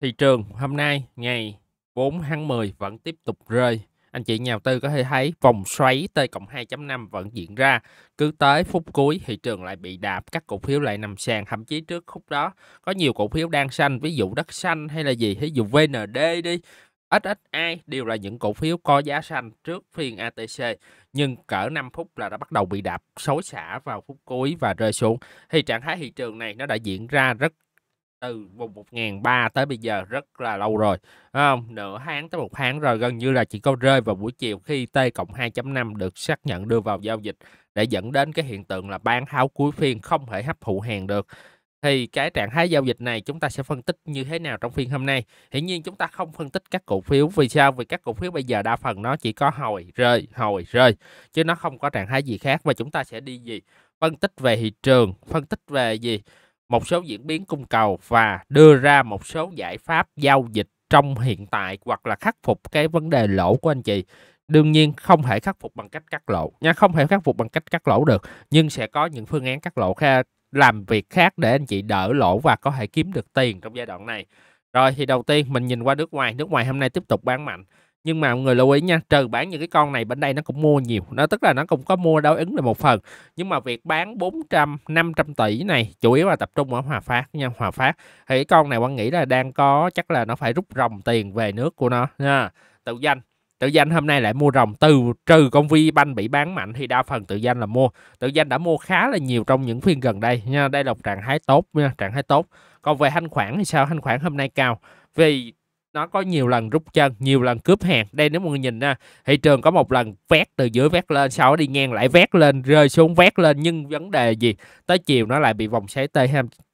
Thị trường hôm nay ngày 4 tháng 10 vẫn tiếp tục rơi. Anh chị nhà đầu tư có thể thấy vòng xoáy T cộng 2.5 vẫn diễn ra. Cứ tới phút cuối thị trường lại bị đạp, các cổ phiếu lại nằm sàn. Thậm chí trước khúc đó có nhiều cổ phiếu đang xanh, ví dụ đất xanh hay là gì, ví dụ VND đi. SSI đều là những cổ phiếu có giá xanh trước phiên ATC nhưng cỡ 5 phút là đã bắt đầu bị đạp xối xả vào phút cuối và rơi xuống. Thì trạng thái thị trường này nó đã diễn ra rất từ vùng 1003 tới bây giờ rất là lâu rồi không nửa tháng tới một tháng rồi gần như là chỉ có rơi vào buổi chiều khi T cộng 2.5 được xác nhận đưa vào giao dịch để dẫn đến cái hiện tượng là bán tháo cuối phiên không thể hấp thụ hàng được thì cái trạng thái giao dịch này chúng ta sẽ phân tích như thế nào trong phiên hôm nay hiển nhiên chúng ta không phân tích các cổ phiếu vì sao vì các cổ phiếu bây giờ đa phần nó chỉ có hồi rơi hồi rơi chứ nó không có trạng thái gì khác và chúng ta sẽ đi gì phân tích về thị trường phân tích về gì một số diễn biến cung cầu và đưa ra một số giải pháp giao dịch trong hiện tại hoặc là khắc phục cái vấn đề lỗ của anh chị đương nhiên không thể khắc phục bằng cách cắt lỗ nha không thể khắc phục bằng cách cắt lỗ được nhưng sẽ có những phương án cắt lỗ làm việc khác để anh chị đỡ lỗ và có thể kiếm được tiền trong giai đoạn này rồi thì đầu tiên mình nhìn qua nước ngoài nước ngoài hôm nay tiếp tục bán mạnh nhưng mà người lưu ý nha trừ bán những cái con này bên đây nó cũng mua nhiều nó tức là nó cũng có mua đối ứng là một phần nhưng mà việc bán 400 500 tỷ này chủ yếu là tập trung ở Hòa Phát nha Hòa Phát thì cái con này quan nghĩ là đang có chắc là nó phải rút rồng tiền về nước của nó nha tự danh tự danh hôm nay lại mua rồng từ trừ công vi banh bị bán mạnh thì đa phần tự danh là mua tự danh đã mua khá là nhiều trong những phiên gần đây nha đây là một trạng thái tốt nha trạng thái tốt còn về thanh khoản thì sao thanh khoản hôm nay cao vì nó có nhiều lần rút chân nhiều lần cướp hàng đây nếu mọi người nhìn nha thị trường có một lần vét từ dưới vét lên sau đó đi ngang lại vét lên rơi xuống vét lên nhưng vấn đề gì tới chiều nó lại bị vòng xoáy t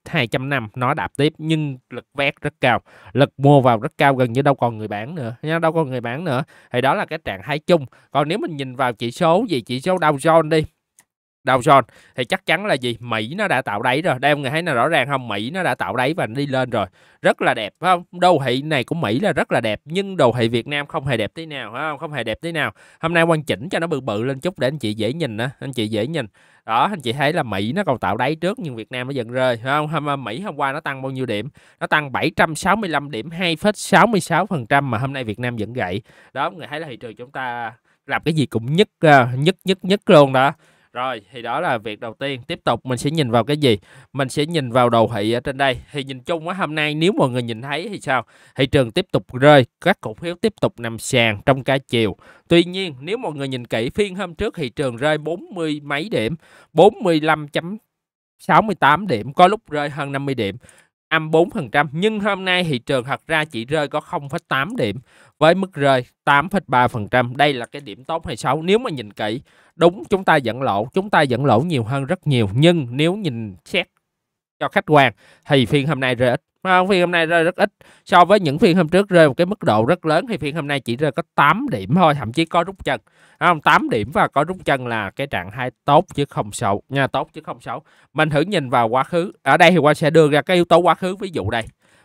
200 năm nó đạp tiếp nhưng lực vét rất cao lực mua vào rất cao gần như đâu còn người bán nữa nha đâu còn người bán nữa thì đó là cái trạng thái chung còn nếu mình nhìn vào chỉ số gì chỉ số Dow Jones đi Dow Jones thì chắc chắn là gì Mỹ nó đã tạo đáy rồi đây ông người thấy là rõ ràng không Mỹ nó đã tạo đáy và đi lên rồi rất là đẹp phải không đồ thị này của Mỹ là rất là đẹp nhưng đồ thị Việt Nam không hề đẹp tí nào phải không không hề đẹp tí nào hôm nay quan chỉnh cho nó bự bự lên chút để anh chị dễ nhìn á anh chị dễ nhìn đó anh chị thấy là Mỹ nó còn tạo đáy trước nhưng Việt Nam nó dần rơi phải không hôm ờ, Mỹ hôm qua nó tăng bao nhiêu điểm nó tăng 765 điểm 2,66% mà hôm nay Việt Nam vẫn gậy đó người thấy là thị trường chúng ta làm cái gì cũng nhất ờ, nhất nhất nhất luôn đó rồi thì đó là việc đầu tiên Tiếp tục mình sẽ nhìn vào cái gì Mình sẽ nhìn vào đồ thị ở trên đây Thì nhìn chung á hôm nay nếu mọi người nhìn thấy thì sao Thị trường tiếp tục rơi Các cổ phiếu tiếp tục nằm sàn trong cả chiều Tuy nhiên nếu mọi người nhìn kỹ phiên hôm trước thị trường rơi 40 mấy điểm 45 68 điểm, có lúc rơi hơn 50 điểm âm 4%, nhưng hôm nay thị trường thật ra chỉ rơi có 0,8 điểm với mức rơi 8,3%. Đây là cái điểm tốt hay xấu nếu mà nhìn kỹ. Đúng chúng ta dẫn lỗ, chúng ta dẫn lỗ nhiều hơn rất nhiều, nhưng nếu nhìn xét cho khách quan thì phiên hôm nay rơi ít phiên hôm nay rơi rất ít so với những phiên hôm trước rơi một cái mức độ rất lớn thì phiên hôm nay chỉ rơi có 8 điểm thôi thậm chí có rút chân không 8 điểm và có rút chân là cái trạng thái tốt chứ không xấu nha tốt chứ không xấu mình thử nhìn vào quá khứ ở đây thì qua sẽ đưa ra cái yếu tố quá khứ ví dụ đây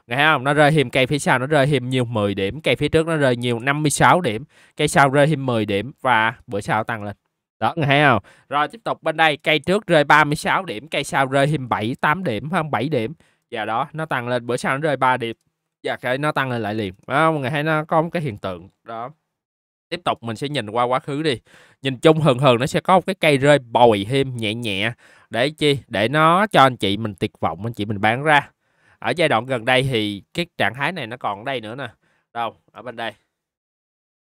Nghe không? Nó rơi hiểm cây phía sau nó rơi hiểm nhiều 10 điểm, cây phía trước nó rơi nhiều 56 điểm, cây sau rơi hiểm 10 điểm và bữa sau tăng lên đó nghe không rồi tiếp tục bên đây cây trước rơi 36 điểm cây sau rơi thêm 7 8 điểm hơn 7 điểm và đó nó tăng lên bữa sau nó rơi 3 điểm và cái nó tăng lên lại liền đó, mọi người thấy nó có một cái hiện tượng đó tiếp tục mình sẽ nhìn qua quá khứ đi nhìn chung hờn hờn nó sẽ có một cái cây rơi bồi thêm nhẹ nhẹ để chi để nó cho anh chị mình tuyệt vọng anh chị mình bán ra ở giai đoạn gần đây thì cái trạng thái này nó còn ở đây nữa nè đâu ở bên đây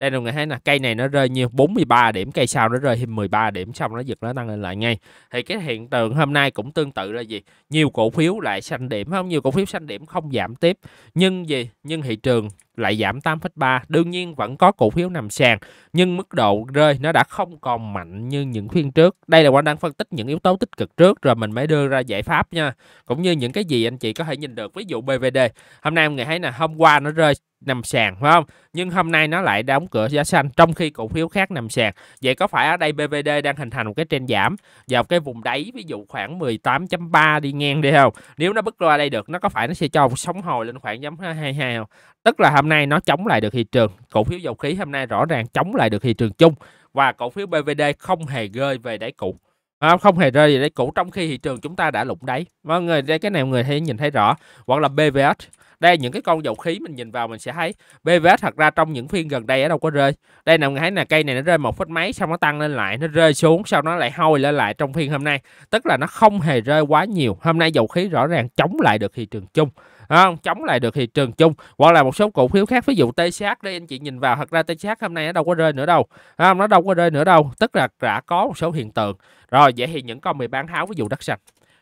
đây là người thấy là cây này nó rơi nhiều 43 điểm, cây sau nó rơi thêm 13 điểm xong nó giật nó tăng lên lại ngay. Thì cái hiện tượng hôm nay cũng tương tự là gì? Nhiều cổ phiếu lại xanh điểm không? Nhiều cổ phiếu xanh điểm không giảm tiếp. Nhưng gì? Nhưng thị trường lại giảm 8,3. Đương nhiên vẫn có cổ phiếu nằm sàn, nhưng mức độ rơi nó đã không còn mạnh như những phiên trước. Đây là Quang đang phân tích những yếu tố tích cực trước rồi mình mới đưa ra giải pháp nha. Cũng như những cái gì anh chị có thể nhìn được, ví dụ BVD. Hôm nay em nghĩ thấy là hôm qua nó rơi nằm sàn phải không? Nhưng hôm nay nó lại đóng cửa giá xanh trong khi cổ phiếu khác nằm sàn. Vậy có phải ở đây BVD đang hình thành một cái trend giảm vào cái vùng đáy ví dụ khoảng 18.3 đi ngang đi không? Nếu nó bứt qua đây được nó có phải nó sẽ cho một sóng hồi lên khoảng 0.22 không? Tức là hôm nay nó chống lại được thị trường, cổ phiếu dầu khí hôm nay rõ ràng chống lại được thị trường chung và cổ phiếu BVD không hề rơi về đáy cũ. À, không hề rơi về đáy cũ trong khi thị trường chúng ta đã lụng đáy. Mọi người đây cái nào người thấy nhìn thấy rõ, hoặc là BVH đây những cái con dầu khí mình nhìn vào mình sẽ thấy BVS thật ra trong những phiên gần đây ở đâu có rơi đây nào mình thấy là cây này nó rơi một phút mấy xong nó tăng lên lại nó rơi xuống sau nó lại hôi lên lại trong phiên hôm nay tức là nó không hề rơi quá nhiều hôm nay dầu khí rõ ràng chống lại được thị trường chung à, chống lại được thị trường chung hoặc là một số cổ phiếu khác ví dụ tê TCH đây anh chị nhìn vào thật ra tê TCH hôm nay nó đâu có rơi nữa đâu à, nó đâu có rơi nữa đâu tức là đã có một số hiện tượng rồi vậy thì những con bị bán tháo ví dụ đất xanh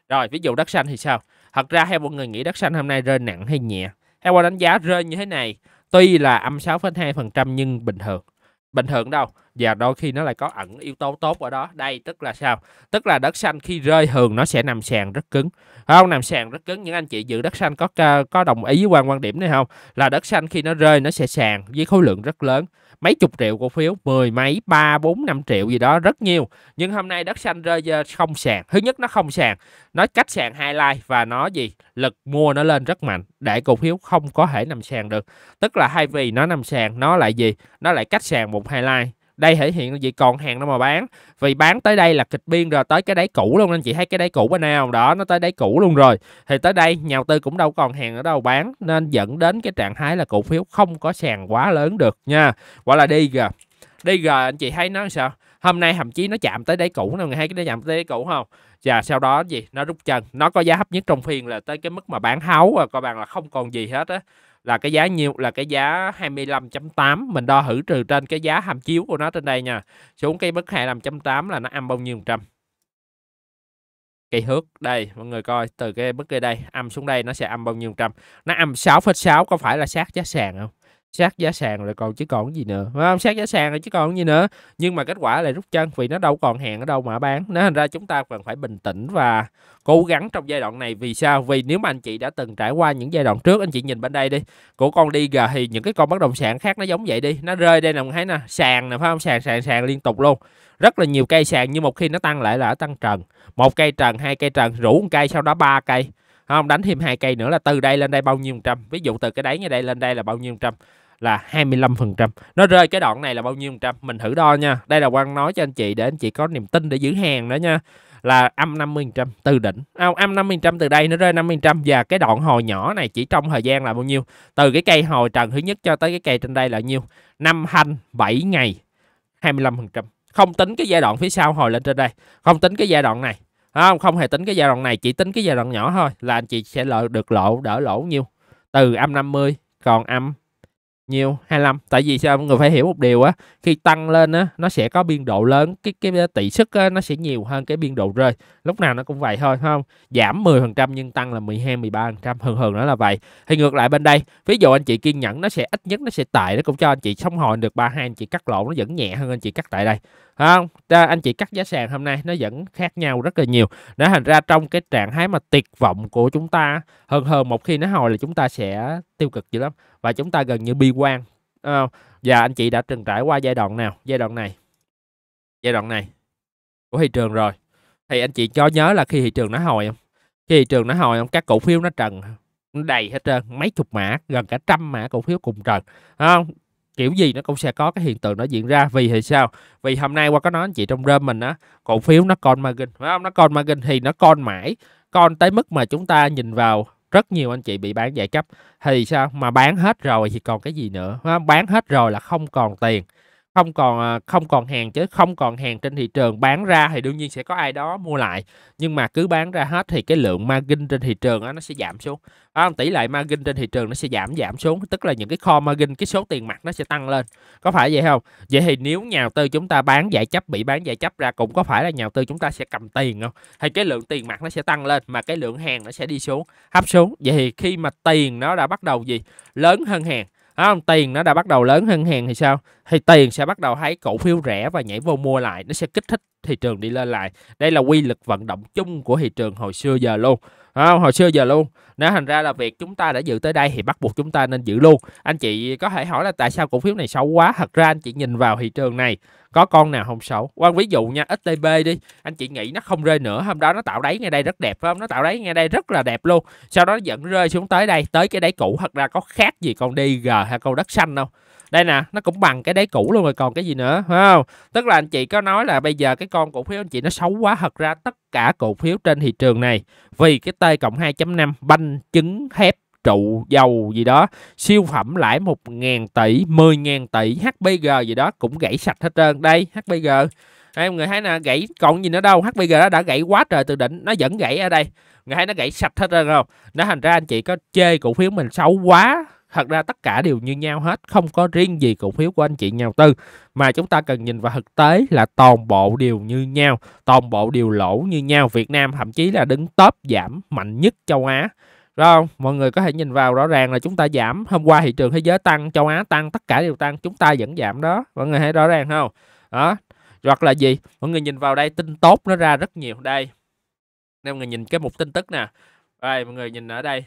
rồi ví dụ đất xanh thì sao thật ra theo mọi người nghĩ đất xanh hôm nay rơi nặng hay nhẹ theo qua đánh giá rơi như thế này tuy là âm 6,2% nhưng bình thường bình thường đâu và đôi khi nó lại có ẩn yếu tố tốt ở đó đây tức là sao tức là đất xanh khi rơi thường nó sẽ nằm sàn rất cứng không nằm sàn rất cứng những anh chị giữ đất xanh có có đồng ý với quan quan điểm này không là đất xanh khi nó rơi nó sẽ sàn với khối lượng rất lớn mấy chục triệu cổ phiếu mười mấy ba bốn năm triệu gì đó rất nhiều nhưng hôm nay đất xanh rơi ờ, không sàn thứ nhất nó không sàn nó cách sàn hai like và nó gì lực mua nó lên rất mạnh để cổ phiếu không có thể nằm sàn được tức là hay vì nó nằm sàn nó lại gì nó lại cách sàn một hai like đây thể hiện là gì còn hàng đâu mà bán vì bán tới đây là kịch biên rồi tới cái đáy cũ luôn anh chị thấy cái đáy cũ bên nào đó nó tới đáy cũ luôn rồi thì tới đây nhà đầu tư cũng đâu còn hàng ở đâu bán nên dẫn đến cái trạng thái là cổ phiếu không có sàn quá lớn được nha gọi là đi gờ đi gờ anh chị thấy nó sao hôm nay thậm chí nó chạm tới đáy cũ nè hay cái nó chạm tới đáy cũ không và sau đó gì nó rút chân nó có giá hấp nhất trong phiên là tới cái mức mà bán háu và coi bằng là không còn gì hết á là cái giá nhiêu là cái giá 25.8 mình đo thử trừ trên cái giá hàm chiếu của nó trên đây nha xuống cái mức 25.8 là nó âm bao nhiêu trăm cây hước đây mọi người coi từ cái mức cây đây âm xuống đây nó sẽ âm bao nhiêu trăm nó âm 6,6 có phải là sát giá sàn không sát giá sàn rồi còn chứ còn gì nữa phải không sát giá sàn rồi chứ còn gì nữa nhưng mà kết quả lại rút chân vì nó đâu còn hẹn ở đâu mà bán nó thành ra chúng ta cần phải bình tĩnh và cố gắng trong giai đoạn này vì sao vì nếu mà anh chị đã từng trải qua những giai đoạn trước anh chị nhìn bên đây đi của con đi gà thì những cái con bất động sản khác nó giống vậy đi nó rơi đây nè thấy nè sàn nè phải không sàn sàn sàn liên tục luôn rất là nhiều cây sàn nhưng một khi nó tăng lại là tăng trần một cây trần hai cây trần rủ một cây sau đó ba cây không đánh thêm hai cây nữa là từ đây lên đây bao nhiêu trăm ví dụ từ cái đáy ngay đây lên đây là bao nhiêu trăm là 25%. Nó rơi cái đoạn này là bao nhiêu phần trăm? Mình thử đo nha. Đây là Quang nói cho anh chị để anh chị có niềm tin để giữ hàng đó nha là âm 50% từ đỉnh. À, âm 50% từ đây nó rơi 50% và cái đoạn hồi nhỏ này chỉ trong thời gian là bao nhiêu? Từ cái cây hồi trần thứ nhất cho tới cái cây trên đây là nhiêu? năm hành 7 ngày 25%. Không tính cái giai đoạn phía sau hồi lên trên đây, không tính cái giai đoạn này. Không, không hề tính cái giai đoạn này, chỉ tính cái giai đoạn nhỏ thôi là anh chị sẽ lợi được lỗ đỡ lỗ nhiêu? Từ âm 50 còn âm nhiêu 25 tại vì sao mọi người phải hiểu một điều á khi tăng lên á nó sẽ có biên độ lớn cái cái tỷ suất á, nó sẽ nhiều hơn cái biên độ rơi lúc nào nó cũng vậy thôi không giảm 10 phần trăm nhưng tăng là 12 13 phần trăm thường thường nó là vậy thì ngược lại bên đây ví dụ anh chị kiên nhẫn nó sẽ ít nhất nó sẽ tại nó cũng cho anh chị sống hồi được 32 anh chị cắt lỗ nó vẫn nhẹ hơn anh chị cắt tại đây không anh chị cắt giá sàn hôm nay nó vẫn khác nhau rất là nhiều nó thành ra trong cái trạng thái mà tuyệt vọng của chúng ta hơn hơn một khi nó hồi là chúng ta sẽ tiêu cực dữ lắm và chúng ta gần như bi quan không? và anh chị đã từng trải qua giai đoạn nào giai đoạn này giai đoạn này của thị trường rồi thì anh chị cho nhớ là khi thị trường nó hồi không khi thị trường nó hồi không các cổ phiếu nó trần đầy hết trơn mấy chục mã gần cả trăm mã cổ phiếu cùng trần không kiểu gì nó cũng sẽ có cái hiện tượng nó diễn ra vì thì sao vì hôm nay qua có nói anh chị trong rơm mình á cổ phiếu nó con margin phải không nó con margin thì nó con mãi con tới mức mà chúng ta nhìn vào rất nhiều anh chị bị bán giải cấp thì sao mà bán hết rồi thì còn cái gì nữa bán hết rồi là không còn tiền không còn à, không còn hàng chứ không còn hàng trên thị trường bán ra thì đương nhiên sẽ có ai đó mua lại nhưng mà cứ bán ra hết thì cái lượng margin trên thị trường đó, nó sẽ giảm xuống à, tỷ lệ margin trên thị trường nó sẽ giảm giảm xuống tức là những cái kho margin cái số tiền mặt nó sẽ tăng lên có phải vậy không vậy thì nếu nhà đầu tư chúng ta bán giải chấp bị bán giải chấp ra cũng có phải là nhà đầu tư chúng ta sẽ cầm tiền không thì cái lượng tiền mặt nó sẽ tăng lên mà cái lượng hàng nó sẽ đi xuống hấp xuống vậy thì khi mà tiền nó đã bắt đầu gì lớn hơn hàng không? tiền nó đã bắt đầu lớn hơn hàng thì sao thì tiền sẽ bắt đầu thấy cổ phiếu rẻ và nhảy vô mua lại nó sẽ kích thích thị trường đi lên lại đây là quy luật vận động chung của thị trường hồi xưa giờ luôn không hồi xưa giờ luôn nên thành ra là việc chúng ta đã giữ tới đây thì bắt buộc chúng ta nên giữ luôn anh chị có thể hỏi là tại sao cổ phiếu này xấu quá thật ra anh chị nhìn vào thị trường này có con nào không xấu quan ví dụ nha STB đi anh chị nghĩ nó không rơi nữa hôm đó nó tạo đáy ngay đây rất đẹp phải không nó tạo đáy ngay đây rất là đẹp luôn sau đó nó dẫn rơi xuống tới đây tới cái đáy cũ thật ra có khác gì con Dg hay con đất xanh đâu đây nè nó cũng bằng cái đáy cũ luôn rồi còn cái gì nữa phải không tức là anh chị có nói là bây giờ cái con cổ phiếu anh chị nó xấu quá thật ra tất cả cổ phiếu trên thị trường này vì cái T cộng 2.5 banh trứng thép trụ dầu gì đó siêu phẩm lãi 1.000 tỷ 10.000 tỷ HBG gì đó cũng gãy sạch hết trơn đây HBG em người thấy nè gãy còn gì nữa đâu HBG nó đã gãy quá trời từ đỉnh nó vẫn gãy ở đây người thấy nó gãy sạch hết trơn không nó thành ra anh chị có chê cổ phiếu mình xấu quá thật ra tất cả đều như nhau hết không có riêng gì cổ phiếu của anh chị nhà đầu tư mà chúng ta cần nhìn vào thực tế là toàn bộ đều như nhau toàn bộ đều lỗ như nhau Việt Nam thậm chí là đứng top giảm mạnh nhất châu Á đúng không mọi người có thể nhìn vào rõ ràng là chúng ta giảm hôm qua thị trường thế giới tăng châu Á tăng tất cả đều tăng chúng ta vẫn giảm đó mọi người thấy rõ ràng không đó hoặc là gì mọi người nhìn vào đây tin tốt nó ra rất nhiều đây nên mọi người nhìn cái mục tin tức nè đây mọi người nhìn ở đây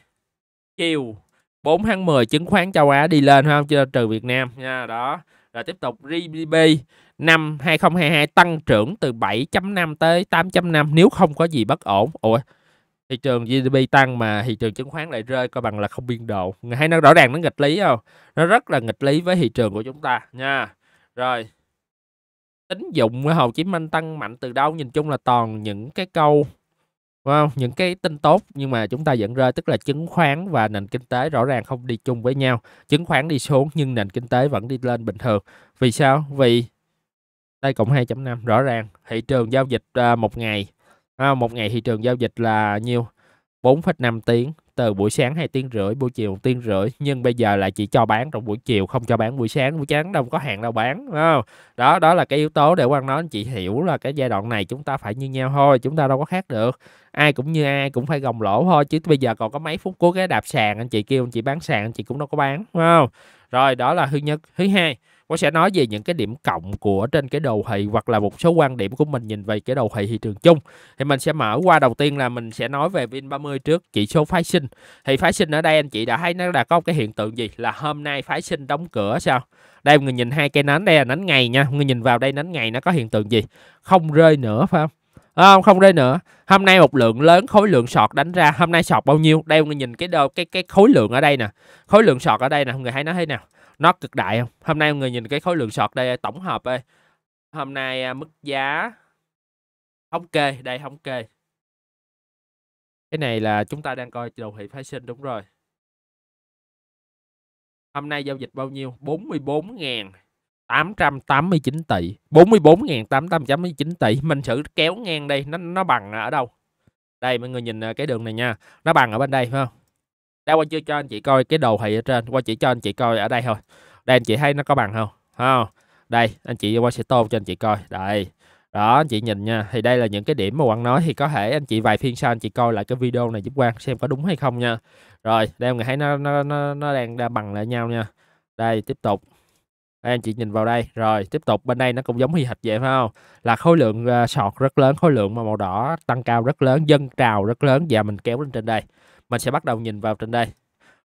chiều 4 tháng 10 chứng khoán châu Á đi lên không chưa trừ Việt Nam nha đó rồi tiếp tục GDP năm 2022 tăng trưởng từ 7.5 tới 8.5 nếu không có gì bất ổn ủa thị trường GDP tăng mà thị trường chứng khoán lại rơi coi bằng là không biên độ hay nó rõ ràng nó nghịch lý không nó rất là nghịch lý với thị trường của chúng ta nha rồi tín dụng ở Hồ Chí Minh tăng mạnh từ đâu nhìn chung là toàn những cái câu Wow, những cái tin tốt nhưng mà chúng ta dẫn rơi tức là chứng khoán và nền kinh tế rõ ràng không đi chung với nhau. Chứng khoán đi xuống nhưng nền kinh tế vẫn đi lên bình thường. Vì sao? Vì đây cộng 2.5 rõ ràng thị trường giao dịch à, một ngày à, một ngày thị trường giao dịch là nhiêu 4,5 tiếng từ buổi sáng 2 tiếng rưỡi buổi chiều 1 tiếng rưỡi nhưng bây giờ lại chỉ cho bán trong buổi chiều không cho bán buổi sáng buổi sáng đâu có hàng đâu bán không? đó đó là cái yếu tố để quan nói anh chị hiểu là cái giai đoạn này chúng ta phải như nhau thôi chúng ta đâu có khác được ai cũng như ai cũng phải gồng lỗ thôi chứ bây giờ còn có mấy phút cố cái đạp sàn anh chị kêu anh chị bán sàn anh chị cũng đâu có bán đúng không rồi đó là thứ nhất thứ hai Quốc sẽ nói về những cái điểm cộng của trên cái đồ thị hoặc là một số quan điểm của mình nhìn về cái đồ thị thị trường chung. Thì mình sẽ mở qua đầu tiên là mình sẽ nói về VIN30 trước chỉ số phái sinh. Thì phái sinh ở đây anh chị đã thấy nó đã có cái hiện tượng gì là hôm nay phái sinh đóng cửa sao? Đây người nhìn hai cây nến đây là nến ngày nha. Người nhìn vào đây nến ngày nó có hiện tượng gì? Không rơi nữa phải không? không à, không đây nữa hôm nay một lượng lớn khối lượng sọt đánh ra hôm nay sọt bao nhiêu đây người nhìn cái đồ, cái cái khối lượng ở đây nè khối lượng sọt ở đây nè người thấy nó thế nào nó cực đại không hôm nay mọi người nhìn cái khối lượng sọt đây tổng hợp đây hôm nay à, mức giá thống kê đây thống kê cái này là chúng ta đang coi đồ thị phái sinh đúng rồi hôm nay giao dịch bao nhiêu 44.889 tỷ 44.889 tỷ mình thử kéo ngang đây nó nó bằng ở đâu đây mọi người nhìn à, cái đường này nha nó bằng ở bên đây phải không đã qua chưa cho anh chị coi cái đồ thị ở trên qua chỉ cho anh chị coi ở đây thôi đây anh chị thấy nó có bằng không không đây anh chị qua sẽ tô cho anh chị coi đây đó anh chị nhìn nha thì đây là những cái điểm mà quan nói thì có thể anh chị vài phiên sau anh chị coi lại cái video này giúp quan xem có đúng hay không nha rồi đây người thấy nó nó nó, nó đang, đang bằng lại nhau nha đây tiếp tục đây, anh chị nhìn vào đây rồi tiếp tục bên đây nó cũng giống y hệt vậy phải không là khối lượng uh, sọt rất lớn khối lượng mà màu đỏ tăng cao rất lớn dân trào rất lớn và mình kéo lên trên đây mình sẽ bắt đầu nhìn vào trên đây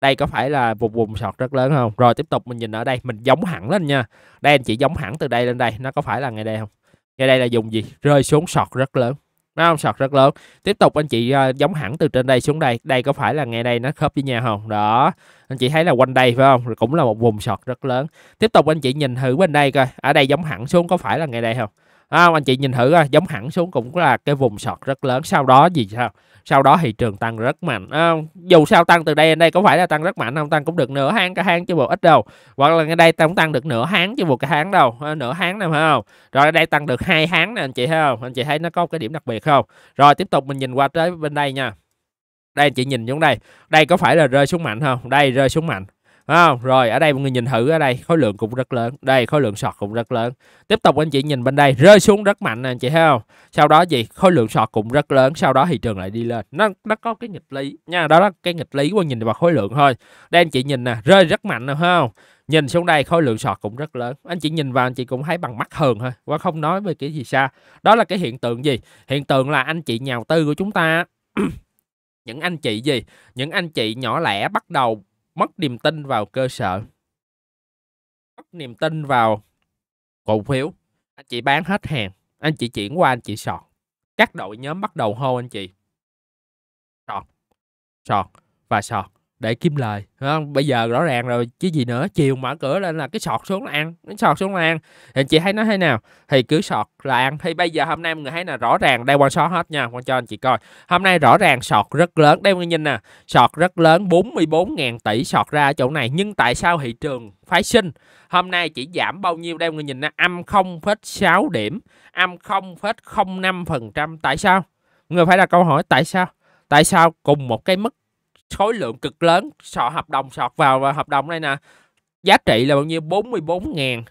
đây có phải là một vùng sọt rất lớn không rồi tiếp tục mình nhìn ở đây mình giống hẳn lên nha đây anh chị giống hẳn từ đây lên đây nó có phải là ngay đây không ngay đây là dùng gì rơi xuống sọt rất lớn nó không sọt rất lớn tiếp tục anh chị ờ, giống hẳn từ trên đây xuống đây đây có phải là ngay đây nó khớp với nhau không đó anh chị thấy là quanh đây phải không cũng là một vùng sọt rất lớn tiếp tục anh chị nhìn thử bên đây coi ở đây giống hẳn xuống có phải là ngay đây không à, anh chị nhìn thử giống hẳn xuống cũng là cái vùng sọt rất lớn sau đó gì sao sau đó thị trường tăng rất mạnh à, dù sao tăng từ đây đến đây có phải là tăng rất mạnh không tăng cũng được nửa tháng cả tháng chứ bộ ít đâu hoặc là ngay đây tăng cũng tăng được nửa tháng chứ một cái tháng đâu à, nửa tháng nào phải không rồi đây tăng được hai tháng nè anh chị thấy không anh chị thấy nó có cái điểm đặc biệt không rồi tiếp tục mình nhìn qua tới bên đây nha đây anh chị nhìn xuống đây đây có phải là rơi xuống mạnh không đây rơi xuống mạnh à Rồi ở đây mọi người nhìn thử ở đây khối lượng cũng rất lớn. Đây khối lượng sọt cũng rất lớn. Tiếp tục anh chị nhìn bên đây rơi xuống rất mạnh nè anh chị thấy không? Sau đó gì? Khối lượng sọt cũng rất lớn, sau đó thị trường lại đi lên. Nó nó có cái nghịch lý nha, đó là cái nghịch lý của nhìn vào khối lượng thôi. Đây anh chị nhìn nè, rơi rất mạnh nè không? Nhìn xuống đây khối lượng sọt cũng rất lớn. Anh chị nhìn vào anh chị cũng thấy bằng mắt thường thôi, qua không nói về cái gì xa. Đó là cái hiện tượng gì? Hiện tượng là anh chị nhà đầu tư của chúng ta những anh chị gì? Những anh chị nhỏ lẻ bắt đầu mất niềm tin vào cơ sở mất niềm tin vào cổ phiếu anh chị bán hết hàng anh chị chuyển qua anh chị sọt các đội nhóm bắt đầu hô anh chị sọt sọt và sọt để kiếm lời phải không bây giờ rõ ràng rồi chứ gì nữa chiều mở cửa lên là cái sọt xuống là ăn cái sọt xuống là ăn thì chị thấy nó thế nào thì cứ sọt là ăn thì bây giờ hôm nay mọi người thấy là rõ ràng đây quan số hết nha quan cho anh chị coi hôm nay rõ ràng sọt rất lớn đây mọi người nhìn nè sọt rất lớn 44.000 tỷ sọt ra ở chỗ này nhưng tại sao thị trường phái sinh hôm nay chỉ giảm bao nhiêu đây mọi người nhìn nè âm 0,6 điểm âm 0,05% tại sao người phải đặt câu hỏi tại sao tại sao cùng một cái mức khối lượng cực lớn sọ hợp đồng sọt vào và hợp đồng đây nè giá trị là bao nhiêu 44.800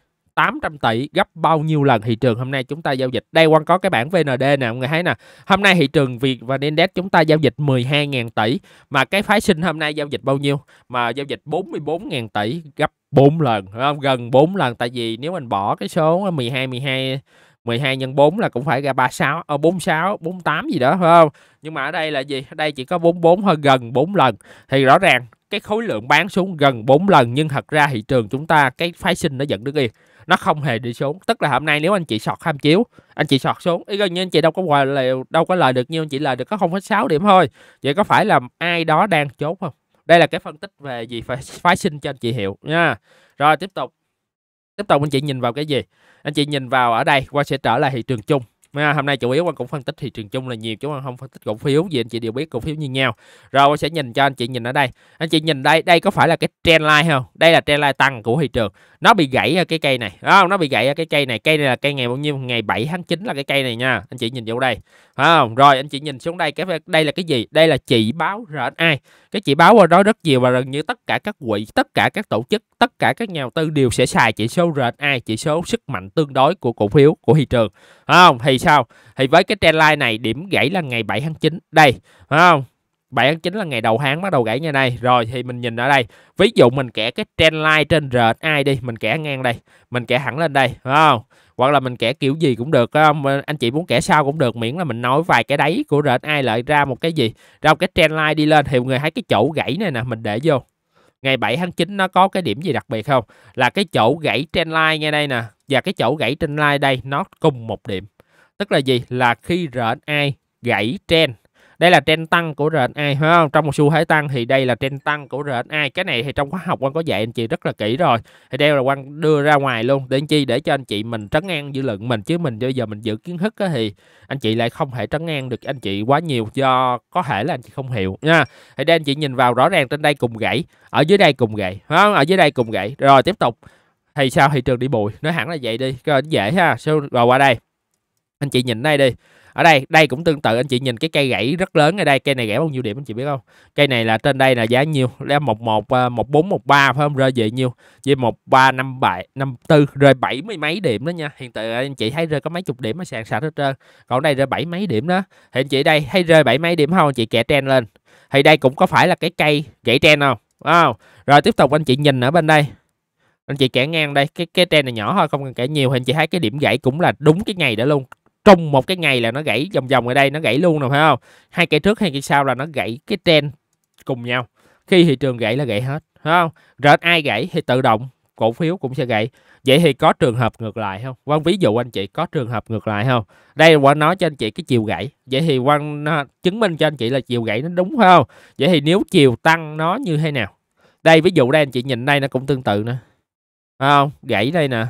tỷ gấp bao nhiêu lần thị trường hôm nay chúng ta giao dịch đây quan có cái bảng VND nè mọi người thấy nè hôm nay thị trường Việt và Index chúng ta giao dịch 12.000 tỷ mà cái phái sinh hôm nay giao dịch bao nhiêu mà giao dịch 44.000 tỷ gấp 4 lần gần 4 lần tại vì nếu mình bỏ cái số 12 12 12 nhân 4 là cũng phải ra 36 ở 46 48 gì đó phải không nhưng mà ở đây là gì ở đây chỉ có 44 hơn gần 4 lần thì rõ ràng cái khối lượng bán xuống gần 4 lần nhưng thật ra thị trường chúng ta cái phái sinh nó dẫn đứng yên nó không hề đi xuống tức là hôm nay nếu anh chị sọt ham chiếu anh chị sọt xuống ý gần như anh chị đâu có hòa là đâu có lời được nhiêu anh chị lời được có không 6 điểm thôi vậy có phải là ai đó đang chốt không đây là cái phân tích về gì phải phái sinh cho anh chị hiểu nha rồi tiếp tục tiếp tục anh chị nhìn vào cái gì anh chị nhìn vào ở đây qua sẽ trở lại thị trường chung mà hôm nay chủ yếu quan cũng phân tích thị trường chung là nhiều chứ quan không phân tích cổ phiếu gì anh chị đều biết cổ phiếu như nhau rồi quan sẽ nhìn cho anh chị nhìn ở đây anh chị nhìn đây đây có phải là cái trend line không đây là trend line tăng của thị trường nó bị gãy ở cái cây này không nó bị gãy ở cái cây này cây này là cây ngày bao nhiêu ngày 7 tháng 9 là cái cây này nha anh chị nhìn vô đây không rồi anh chị nhìn xuống đây cái đây là cái gì đây là chỉ báo RSI cái chỉ báo qua đó rất nhiều và gần như tất cả các quỹ tất cả các tổ chức tất cả các nhà đầu tư đều sẽ xài chỉ số RSI chỉ số sức mạnh tương đối của cổ phiếu của thị trường không thì sau thì với cái trendline này điểm gãy là ngày 7 tháng 9 đây phải không 7 tháng 9 là ngày đầu tháng bắt đầu gãy như này rồi thì mình nhìn ở đây ví dụ mình kẻ cái trendline trên RSI đi mình kẻ ngang đây mình kẻ hẳn lên đây phải không hoặc là mình kẻ kiểu gì cũng được anh chị muốn kẻ sao cũng được miễn là mình nói vài cái đáy của RSI lại ra một cái gì ra một cái trendline đi lên thì người thấy cái chỗ gãy này nè mình để vô ngày 7 tháng 9 nó có cái điểm gì đặc biệt không là cái chỗ gãy trendline ngay đây nè và cái chỗ gãy trendline đây nó cùng một điểm tức là gì là khi RNA gãy trend đây là trend tăng của RNA phải không? Trong một xu thế tăng thì đây là trend tăng của RNA. Cái này thì trong khóa học quan có dạy anh chị rất là kỹ rồi. Thì đây là quan đưa ra ngoài luôn để anh chị để cho anh chị mình trấn an dư luận mình chứ mình bây giờ mình giữ kiến thức thì anh chị lại không thể trấn an được anh chị quá nhiều do có thể là anh chị không hiểu nha. Thì đây anh chị nhìn vào rõ ràng trên đây cùng gãy, ở dưới đây cùng gãy, phải không? Ở dưới đây cùng gãy. Rồi tiếp tục. Thì sao thị trường đi bụi, nó hẳn là vậy đi, cho dễ ha. Rồi qua đây anh chị nhìn đây đi ở đây đây cũng tương tự anh chị nhìn cái cây gãy rất lớn ở đây cây này gãy bao nhiêu điểm anh chị biết không cây này là trên đây là giá nhiêu là một một ờ, một bốn một ba phải không rơi về nhiêu về một ba năm bảy năm tư rơi bảy mươi mấy điểm đó nha hiện tại anh chị thấy rơi có mấy chục điểm mà sàn sạch hết trơn còn đây rơi bảy mấy điểm đó thì anh chị đây thấy rơi bảy mấy điểm không anh chị kẻ trend lên thì đây cũng có phải là cái cây gãy trend không wow. rồi tiếp tục anh chị nhìn ở bên đây anh chị kẻ ngang đây cái cái trend này nhỏ thôi không cần kẻ nhiều thì anh chị thấy cái điểm gãy cũng là đúng cái ngày đó luôn trong một cái ngày là nó gãy vòng vòng ở đây nó gãy luôn rồi phải không hai cây trước hai cây sau là nó gãy cái trend cùng nhau khi thị trường gãy là gãy hết phải không rệt ai gãy thì tự động cổ phiếu cũng sẽ gãy vậy thì có trường hợp ngược lại không quan ví dụ anh chị có trường hợp ngược lại không đây qua nói cho anh chị cái chiều gãy vậy thì quan chứng minh cho anh chị là chiều gãy nó đúng phải không vậy thì nếu chiều tăng nó như thế nào đây ví dụ đây anh chị nhìn đây nó cũng tương tự nữa, phải không gãy đây nè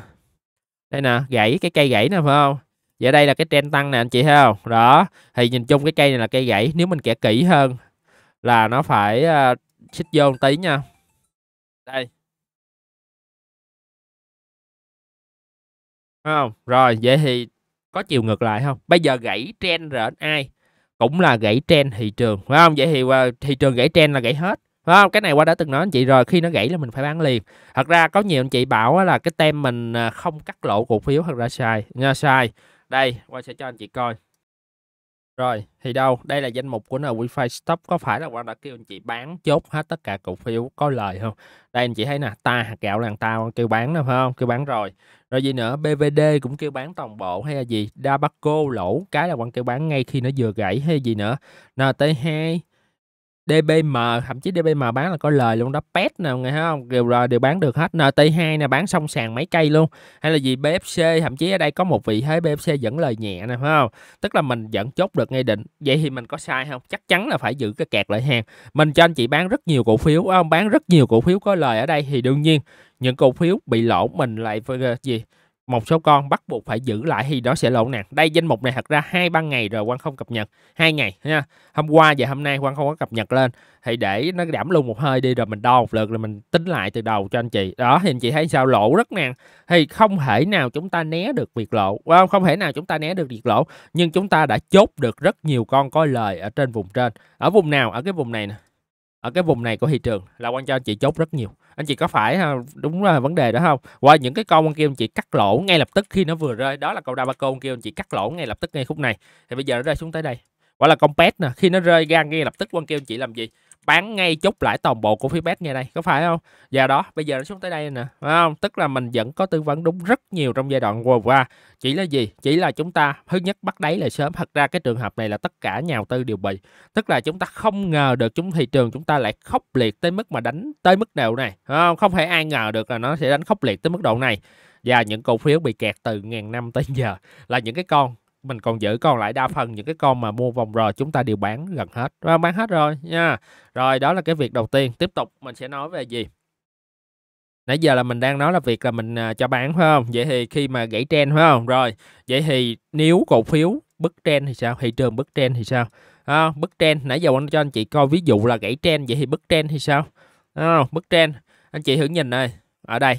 đây nè gãy cái cây gãy nè phải không và dạ, đây là cái trend tăng nè anh chị thấy không đó thì nhìn chung cái cây này là cây gãy nếu mình kẻ kỹ hơn là nó phải uh, xích vô một tí nha đây không rồi vậy thì có chiều ngược lại không bây giờ gãy trend ai cũng là gãy trend thị trường phải không vậy thì uh, thị trường gãy trend là gãy hết phải không cái này qua đã từng nói anh chị rồi khi nó gãy là mình phải bán liền thật ra có nhiều anh chị bảo là cái tem mình ờ, không cắt lỗ cổ phiếu thật ra sai nha sai đây qua sẽ cho anh chị coi rồi thì đâu đây là danh mục của là wifi Stop có phải là Quang đã kêu anh chị bán chốt hết tất cả cổ phiếu có lời không đây anh chị thấy nè ta hạt gạo làng tao kêu bán đâu phải không kêu bán rồi rồi gì nữa BVD cũng kêu bán toàn bộ hay là gì Dabaco lỗ cái là Quang kêu bán ngay khi nó vừa gãy hay gì nữa NT2 DBM thậm chí DBM bán là có lời luôn đó pet nào nghe không đều rồi đều bán được hết NT2 nè bán xong sàn mấy cây luôn hay là gì BFC thậm chí ở đây có một vị thế BFC vẫn lời nhẹ nè phải không tức là mình vẫn chốt được ngay định vậy thì mình có sai không chắc chắn là phải giữ cái kẹt lại hàng mình cho anh chị bán rất nhiều cổ phiếu không bán rất nhiều cổ phiếu có lời ở đây thì đương nhiên những cổ phiếu bị lỗ mình lại ờ, gì một số con bắt buộc phải giữ lại thì đó sẽ lộn nè đây danh mục này thật ra hai ba ngày rồi quan không cập nhật hai ngày ha hôm qua và hôm nay quan không có cập nhật lên thì để nó giảm luôn một hơi đi rồi mình đo một lượt rồi mình tính lại từ đầu cho anh chị đó thì anh chị thấy sao lộ rất nè thì không thể nào chúng ta né được việc lộ không không thể nào chúng ta né được việc lộ nhưng chúng ta đã chốt được rất nhiều con có lời ở trên vùng trên ở vùng nào ở cái vùng này nè ở cái vùng này của thị trường là quan cho anh chị chốt rất nhiều anh chị có phải à, đúng là vấn đề đó không qua những cái con kia anh chị cắt lỗ ngay lập tức khi nó vừa rơi đó là câu đa ba con kia anh chị cắt lỗ ngay lập tức ngay khúc này thì bây giờ nó rơi xuống tới đây gọi là con pet nè khi nó rơi ra ngay lập tức quan kêu anh chị làm gì bán ngay chốt lại toàn bộ của feedback ngay đây có phải không và đó bây giờ nó xuống tới đây nè phải không tức là mình vẫn có tư vấn đúng rất nhiều trong giai đoạn vừa qua chỉ là gì chỉ là chúng ta thứ nhất bắt đáy là sớm thật ra cái trường hợp này là tất cả nhà đầu tư đều bị tức là chúng ta không ngờ được chúng thị trường chúng ta lại khốc liệt tới mức mà đánh tới mức độ này không không thể ai ngờ được là nó sẽ đánh khốc liệt tới mức độ này và những cổ phiếu bị kẹt từ ngàn năm tới giờ là những cái con mình còn giữ còn lại đa phần những cái con mà mua vòng R chúng ta đều bán gần hết và bán hết rồi nha rồi đó là cái việc đầu tiên tiếp tục mình sẽ nói về gì nãy giờ là mình đang nói là việc là mình à, cho bán phải không vậy thì khi mà gãy trend phải không rồi vậy thì nếu cổ phiếu bứt trend thì sao thị trường bứt trend thì sao à, bứt trend nãy giờ anh cho anh chị coi ví dụ là gãy trend vậy thì bứt trend thì sao à, bứt trend anh chị thử nhìn này ở đây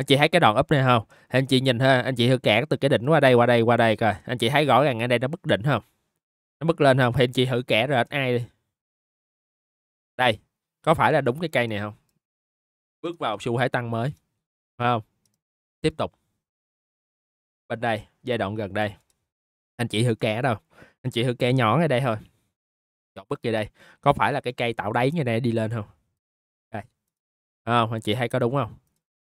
anh chị thấy cái đoạn up này không anh chị nhìn ha anh chị thử kẻ từ cái đỉnh qua đây qua đây qua đây coi anh chị thấy rõ ràng ở đây nó bất định không nó bất lên không thì anh chị thử kẻ rồi ai đi đây có phải là đúng cái cây này không bước vào xu thế tăng mới phải không tiếp tục bên đây giai đoạn gần đây anh chị thử kẻ đâu anh chị thử kẻ nhỏ ngay đây thôi chọn bứt gì đây có phải là cái cây tạo đáy như này đi lên không đây không anh chị thấy có đúng không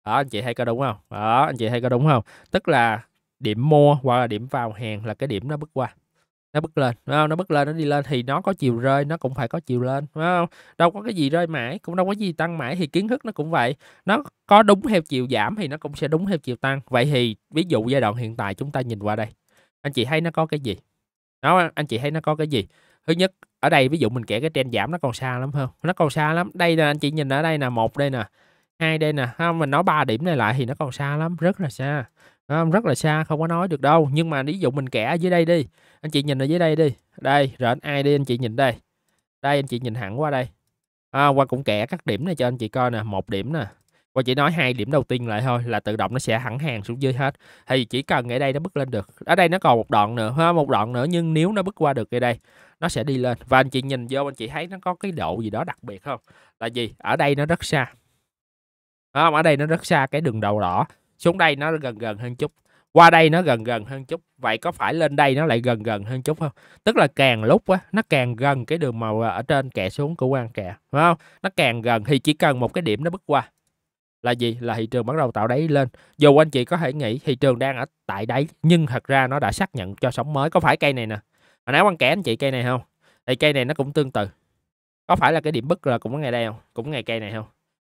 đó anh chị thấy có đúng không đó anh chị thấy có đúng không tức là điểm mua hoặc là điểm vào hàng là cái điểm nó bước qua nó bứt lên đúng không? nó bứt lên nó đi lên thì nó có chiều rơi nó cũng phải có chiều lên đúng không đâu có cái gì rơi mãi cũng đâu có gì tăng mãi thì kiến thức nó cũng vậy nó có đúng theo chiều giảm thì nó cũng sẽ đúng theo chiều tăng vậy thì ví dụ giai đoạn hiện tại chúng ta nhìn qua đây anh chị thấy nó có cái gì đó anh chị thấy nó có cái gì thứ nhất ở đây ví dụ mình kể cái trend giảm nó còn xa lắm không nó còn xa lắm đây là anh chị nhìn ở đây là một đây nè hai đây nè không mình nói ba điểm này lại thì nó còn xa lắm rất là xa không? Ờ, rất là xa không có nói được đâu nhưng mà ví dụ mình kẻ ở dưới đây đi anh chị nhìn ở dưới đây đi đây rảnh ai đi anh chị nhìn đây đây anh chị nhìn hẳn qua đây à, qua cũng kẻ các điểm này cho anh chị coi nè một điểm nè và chỉ nói hai điểm đầu tiên lại thôi là tự động nó sẽ hẳn hàng xuống dưới hết thì chỉ cần ở đây nó bước lên được ở đây nó còn một đoạn nữa ha một đoạn nữa nhưng nếu nó bước qua được ở đây nó sẽ đi lên và anh chị nhìn vô anh chị thấy nó có cái độ gì đó đặc biệt không là gì ở đây nó rất xa không ở đây nó rất xa cái đường đầu đỏ xuống đây nó gần gần hơn chút qua đây nó gần gần hơn chút vậy có phải lên đây nó lại gần gần hơn chút không tức là càng lúc á nó càng gần cái đường màu ở trên kẹ xuống của quan kẹ phải không nó càng gần thì chỉ cần một cái điểm nó bước qua là gì là thị trường bắt đầu tạo đáy lên dù anh chị có thể nghĩ thị trường đang ở tại đáy nhưng thật ra nó đã xác nhận cho sóng mới có phải cây này nè hồi nãy quan kẻ anh chị cây này không thì cây này nó cũng tương tự có phải là cái điểm bứt là cũng ngày đây không cũng ngày cây này không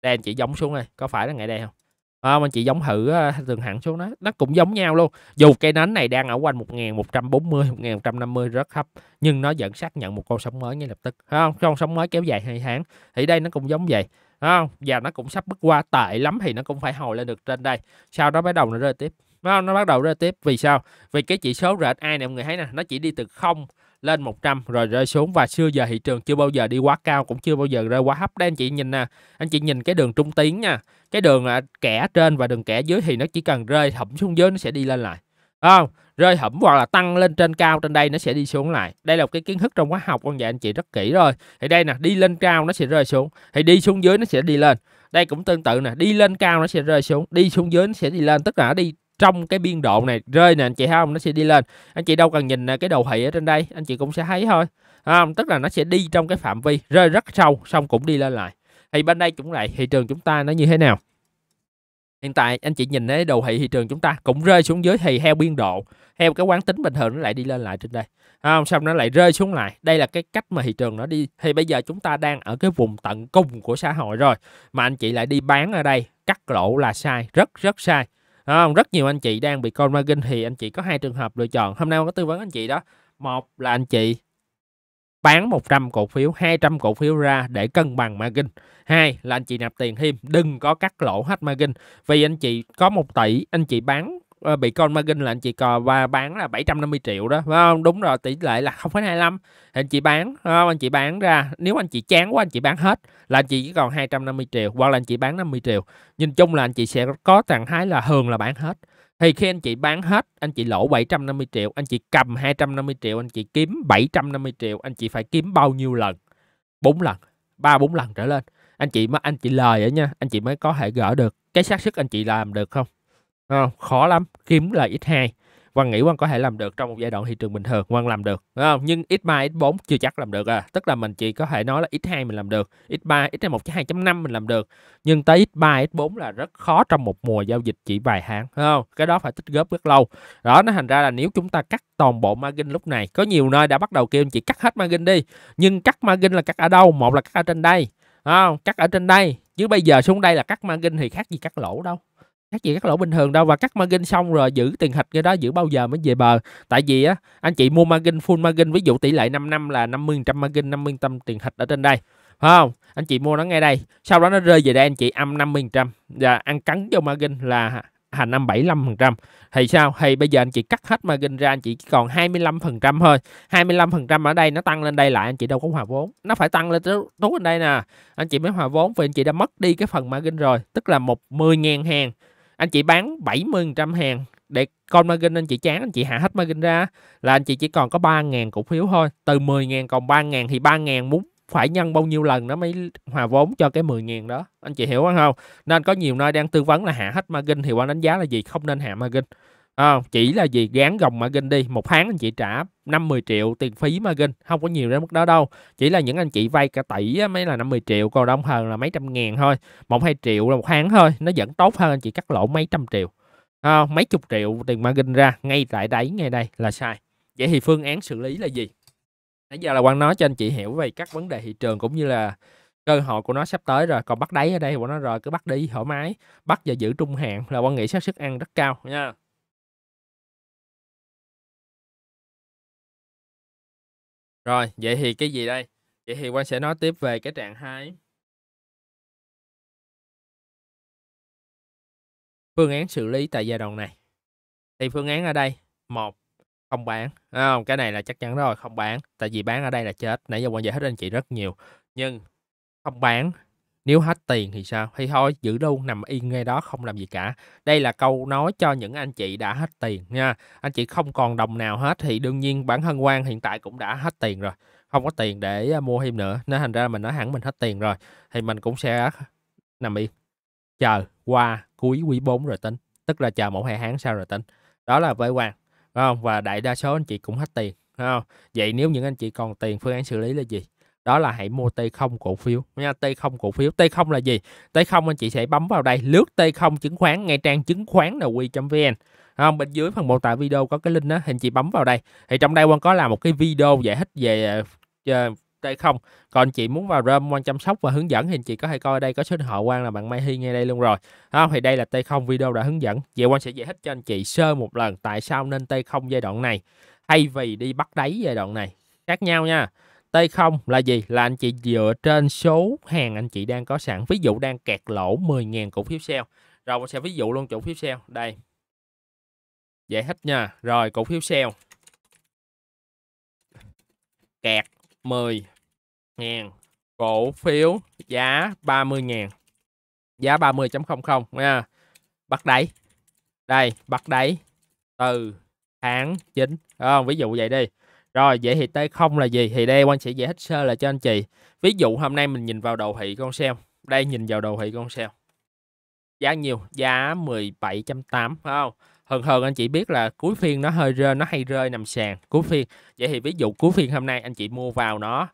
đây anh chị giống xuống đây có phải là ngay đây không à, anh chị giống thử ờ, từng hẳn xuống đó nó cũng giống nhau luôn dù cây nến này đang ở quanh 1140 1150 rất thấp nhưng nó vẫn xác nhận một con sóng mới ngay lập tức không con sóng mới kéo dài hai tháng thì đây nó cũng giống vậy Thấy không và nó cũng sắp bước qua tệ lắm thì nó cũng phải hồi lên được trên đây sau đó bắt đầu nó rơi tiếp không? nó bắt đầu rơi tiếp vì sao vì cái chỉ số RSI này mọi người thấy nè nó chỉ đi từ không lên 100 rồi rơi xuống và xưa giờ thị trường chưa bao giờ đi quá cao cũng chưa bao giờ rơi quá hấp đấy anh chị nhìn nè anh chị nhìn cái đường trung tiến nha cái đường à, kẻ trên và đường kẻ dưới thì nó chỉ cần rơi thẩm xuống dưới nó sẽ đi lên lại không à, rơi hẩm hoặc là tăng lên trên cao trên đây nó sẽ đi xuống lại đây là một cái kiến thức trong khóa học con dạy anh chị rất kỹ rồi thì đây nè đi lên cao nó sẽ rơi xuống thì đi xuống dưới nó sẽ đi lên đây cũng tương tự nè đi lên cao nó sẽ rơi xuống đi xuống dưới nó sẽ đi lên tức là nó đi trong cái biên độ này rơi nè anh chị thấy không nó sẽ đi lên anh chị đâu cần nhìn à, cái đồ thị ở trên đây anh chị cũng sẽ thấy thôi không? À, tức là nó sẽ đi trong cái phạm vi rơi rất sâu xong cũng đi lên lại thì bên đây cũng lại thị trường chúng ta nó như thế nào hiện tại anh chị nhìn thấy đồ thị thị trường chúng ta cũng rơi xuống dưới thì theo biên độ theo cái quán tính bình thường nó lại đi lên lại trên đây không à, xong nó lại rơi xuống lại đây là cái cách mà thị trường nó đi thì bây giờ chúng ta đang ở cái vùng tận cùng của xã hội rồi mà anh chị lại đi bán ở đây cắt lỗ là sai rất rất sai không? rất nhiều anh chị đang bị con margin thì anh chị có hai trường hợp lựa chọn hôm nay có tư vấn anh chị đó một là anh chị bán 100 cổ phiếu 200 cổ phiếu ra để cân bằng margin hai là anh chị nạp tiền thêm đừng có cắt lỗ hết margin vì anh chị có 1 tỷ anh chị bán bị con margin là anh chị cò và bán là 750 triệu đó phải không đúng rồi tỷ lệ là 0,25 anh chị bán không? anh chị bán ra nếu anh chị chán quá anh chị bán hết là anh chị chỉ còn 250 triệu hoặc là anh chị bán 50 triệu nhìn chung là anh chị sẽ có trạng thái là thường là bán hết thì khi anh chị bán hết anh chị lỗ 750 triệu anh chị cầm 250 triệu anh chị kiếm 750 triệu anh chị phải kiếm bao nhiêu lần bốn lần ba bốn lần trở lên anh chị mới anh chị lời ở nha anh chị mới có thể gỡ được cái xác sức anh chị làm được không không? Ờ, khó lắm kiếm là ít 2 quan nghĩ quan có thể làm được trong một giai đoạn thị trường bình thường, quan làm được, không? Nhưng x ba x bốn chưa chắc làm được à. Tức là mình chỉ có thể nói là x hai mình làm được, x ba x1 2 năm mình làm được. Nhưng tới x ba x bốn là rất khó trong một mùa giao dịch chỉ vài tháng, không? Cái đó phải tích góp rất lâu. Đó nó thành ra là nếu chúng ta cắt toàn bộ margin lúc này, có nhiều nơi đã bắt đầu kêu chị cắt hết margin đi. Nhưng cắt margin là cắt ở đâu? Một là cắt ở trên đây, không? Cắt ở trên đây, chứ bây giờ xuống đây là cắt margin thì khác gì cắt lỗ đâu các gì các lỗ bình thường đâu và cắt margin xong rồi giữ tiền hạch cái đó giữ bao giờ mới về bờ tại vì á anh chị mua margin full margin ví dụ tỷ lệ 5 năm là 50 trăm margin 50 trăm tiền hạch ở trên đây phải không anh chị mua nó ngay đây sau đó nó rơi về đây anh chị âm 50 trăm và ăn cắn vô margin là hành âm 75%. Thì sao? Thì bây giờ anh chị cắt hết margin ra anh chị chỉ còn 25% thôi. 25% ở đây nó tăng lên đây lại anh chị đâu có hòa vốn. Nó phải tăng lên tốt lên đây nè. Anh chị mới hòa vốn vì anh chị đã mất đi cái phần margin rồi. Tức là một 10.000 hàng anh chị bán 70% hàng để con margin anh chị chán anh chị hạ hết margin ra là anh chị chỉ còn có 3.000 cổ phiếu thôi từ 10.000 còn 3.000 thì 3.000 muốn phải nhân bao nhiêu lần nó mới hòa vốn cho cái 10.000 đó anh chị hiểu không nên có nhiều nơi đang tư vấn là hạ hết margin thì qua đánh giá là gì không nên hạ margin Ờ, chỉ là gì gán gồng margin đi một tháng anh chị trả 50 triệu tiền phí margin không có nhiều đến mức đó đâu chỉ là những anh chị vay cả tỷ mới là 50 triệu còn đông hơn là mấy trăm ngàn thôi một hai triệu là một tháng thôi nó vẫn tốt hơn anh chị cắt lỗ mấy trăm triệu à, mấy chục triệu tiền margin ra ngay tại đấy ngay đây là sai vậy thì phương án xử lý là gì nãy giờ là quan nói cho anh chị hiểu về các vấn đề thị trường cũng như là cơ hội của nó sắp tới rồi còn bắt đáy ở đây của nó rồi cứ bắt đi thoải mái bắt và giữ trung hạn là quan nghĩ xác sức ăn rất cao nha Rồi, vậy thì cái gì đây? Vậy thì Quang sẽ nói tiếp về cái trạng thái phương án xử lý tại giai đoạn này. Thì phương án ở đây, một không bán. À, cái này là chắc chắn rồi, không bán. Tại vì bán ở đây là chết. Nãy giờ Quang giải thích anh chị rất nhiều. Nhưng không bán nếu hết tiền thì sao thì thôi giữ luôn nằm yên ngay đó không làm gì cả đây là câu nói cho những anh chị đã hết tiền nha anh chị không còn đồng nào hết thì đương nhiên bản thân quan hiện tại cũng đã hết tiền rồi không có tiền để à, mua thêm nữa nên thành ra mình nói hẳn mình hết tiền rồi thì mình cũng sẽ nằm yên chờ qua cuối quý 4 rồi tính tức là chờ một hai tháng sau rồi tính đó là với quan không và đại đa số anh chị cũng hết tiền không vậy nếu những anh chị còn tiền phương án xử lý là gì đó là hãy mua T0 cổ phiếu nha T0 cổ phiếu T0 là gì T0 anh chị sẽ bấm vào đây lướt T0 chứng khoán ngay trang chứng khoán nq.vn không bên dưới phần mô tả video có cái link đó anh chị bấm vào đây thì trong đây quan có làm một cái video giải thích về uh, ờ, đây ờ, không còn chị muốn vào room quan chăm sóc và hướng dẫn thì chị có thể coi đây có số điện thoại quan là bạn Mai Hi ngay đây luôn rồi không thì đây là t 0 video đã hướng dẫn vậy quan sẽ giải thích cho anh chị sơ một lần tại sao nên t 0 giai đoạn này thay vì đi bắt đáy giai đoạn này khác nhau nha T0 là gì? Là anh chị dựa trên số hàng anh chị đang có sẵn. Ví dụ đang kẹt lỗ 10.000 cổ phiếu sale. Rồi mình sẽ ví dụ luôn cổ phiếu sale. Đây. Giải thích nha. Rồi cổ phiếu sale. Kẹt 10.000 cổ phiếu giá 30.000. Giá 30.00 nha. Bắt đáy. Đây, bắt đáy từ tháng 9. À, ví dụ vậy đi rồi, vậy thì T0 là gì? Thì đây quan sẽ giải thích sơ là cho anh chị. Ví dụ hôm nay mình nhìn vào đồ thị con sale. Đây nhìn vào đồ thị con sale. Giá nhiều, giá 17.8 phải không? Thường thường anh chị biết là cuối phiên nó hơi rơi, nó hay rơi nằm sàn cuối phiên. Vậy thì ví dụ cuối phiên hôm nay anh chị mua vào nó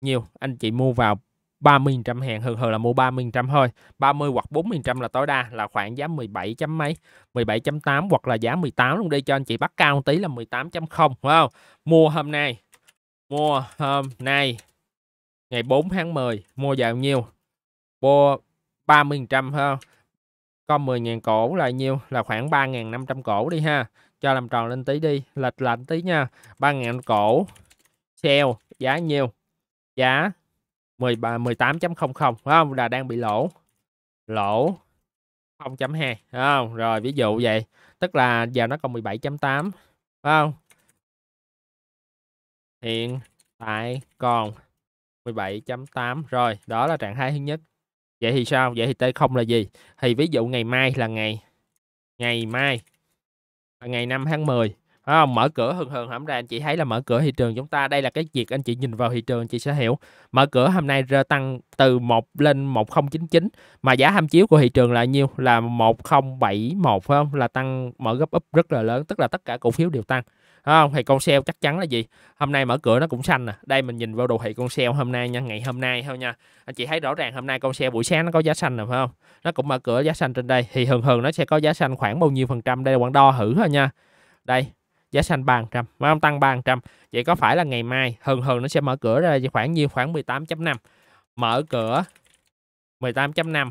nhiều, anh chị mua vào 30% hàng thường thường là mua 30% thôi 30 hoặc 40% là tối đa là khoảng giá 17 chấm mấy 17.8 hoặc là giá 18 luôn đi cho anh chị bắt cao một tí là 18.0 phải không mua hôm nay mua hôm nay ngày 4 tháng 10 mua vào nhiêu mua 30% hơn có 10.000 cổ là nhiêu là khoảng 3.500 cổ đi ha cho làm tròn lên tí đi lệch lạnh tí nha 3.000 cổ sale giá nhiêu giá 13 18.00 không là đang bị lỗ lỗ 0.2 không rồi ví dụ vậy tức là giờ nó còn 17.8 không hiện tại còn 17.8 rồi đó là trạng thái thứ nhất vậy thì sao vậy thì t0 là gì thì ví dụ ngày mai là ngày ngày mai ngày 5 tháng 10 à, mở cửa hừng hừng hôm nay anh chị thấy là mở cửa thị trường chúng ta đây là cái việc anh chị nhìn vào thị trường anh chị sẽ hiểu mở cửa hôm nay rơ tăng từ 1 lên 1099 mà giá tham chiếu của thị trường là nhiêu là 1071 phải không là tăng mở gấp úp rất là lớn tức là tất cả cổ phiếu đều tăng Đúng thì con sale chắc chắn là gì hôm nay mở cửa nó cũng xanh nè à. đây mình nhìn vào đồ thị con sale hôm nay nha ngày hôm nay thôi nha anh chị thấy rõ ràng hôm nay con sale buổi sáng nó có giá xanh nè phải không nó cũng mở cửa giá xanh trên đây thì thường thường nó sẽ có giá xanh khoảng bao nhiêu phần trăm đây là quảng đo thử thôi nha đây giá sàn 300 mà ông tăng 300 vậy có phải là ngày mai thường thường nó sẽ mở cửa ra khoảng nhiêu khoảng 18.5 mở cửa 18.5